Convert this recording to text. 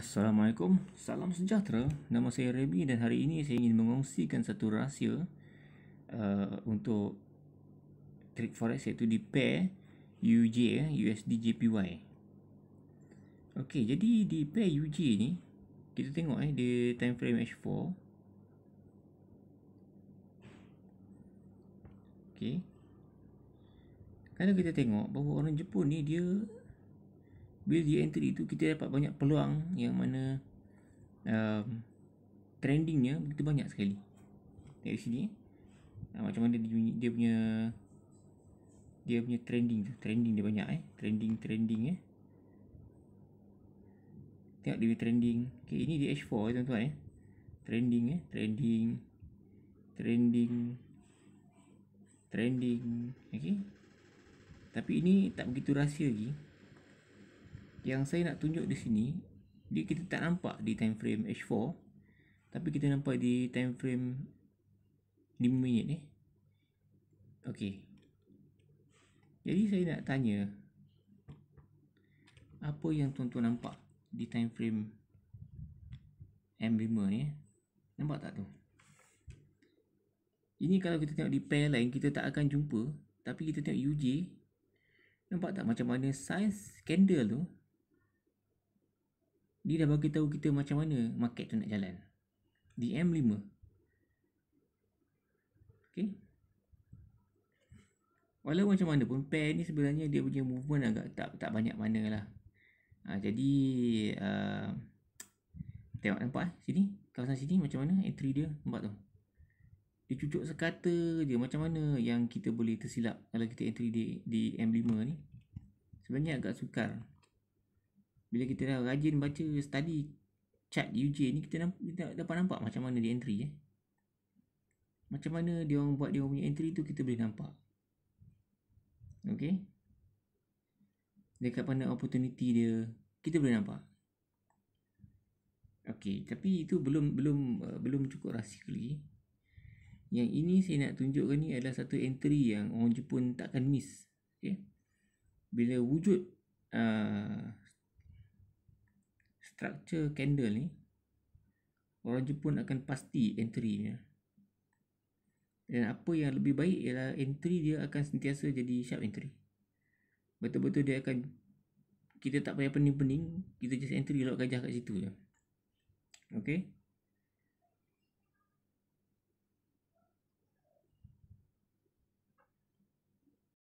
Assalamualaikum, salam sejahtera. Nama saya Remy dan hari ini saya ingin mengongsikan satu rahsia uh, untuk trik forex iaitu di pair UJ eh, USD JPY. Okey, jadi di pair UJ ni kita tengok eh di time frame H4. Okey. Kalau kita tengok bahawa orang Jepun ni dia bila dia enter itu kita dapat banyak peluang yang mana um, trendingnya begitu banyak sekali dari sini uh, macam mana dia, dia punya dia punya trending tu trending dia banyak eh trending trending eh tengok dia punya trending ok ini di H4 eh tuan-tuan eh trending eh trending trending trending ok tapi ini tak begitu rahsia lagi yang saya nak tunjuk di sini dia kita tak nampak di time frame H4 tapi kita nampak di time frame 5 minit ni ok jadi saya nak tanya apa yang tuan-tuan nampak di time frame M5 ni eh? nampak tak tu ini kalau kita tengok di pair lain kita tak akan jumpa tapi kita tengok UJ nampak tak macam mana size candle tu dia dah bagi tahu kita macam mana market tu nak jalan. DM5. Okay. Walau macam mana pun pair ni sebenarnya dia punya movement agak tak tak banyak mana lah. Ha, ah, jadi uh, tengok nampak eh, sini. Kawasan sini macam mana entry dia nampak tu. Dia cucuk sekata je macam mana yang kita boleh tersilap kalau kita entry di, di M5 ni. Sebenarnya agak sukar bila kita dah rajin baca study chat UJ ni kita nampak kita dapat nampak macam mana dia entry eh macam mana dia orang buat dia orang punya entry tu kita boleh nampak okey dekat mana opportunity dia kita boleh nampak okey tapi itu belum belum uh, belum cukup rahsia lagi yang ini saya nak tunjukkan ni adalah satu entry yang orang Jepun takkan miss okey bila wujud uh, structure candle ni orang pun akan pasti entry dia dan apa yang lebih baik ialah entry dia akan sentiasa jadi sharp entry betul-betul dia akan kita tak payah pening-pening kita just entry lewat gajah kat situ je okay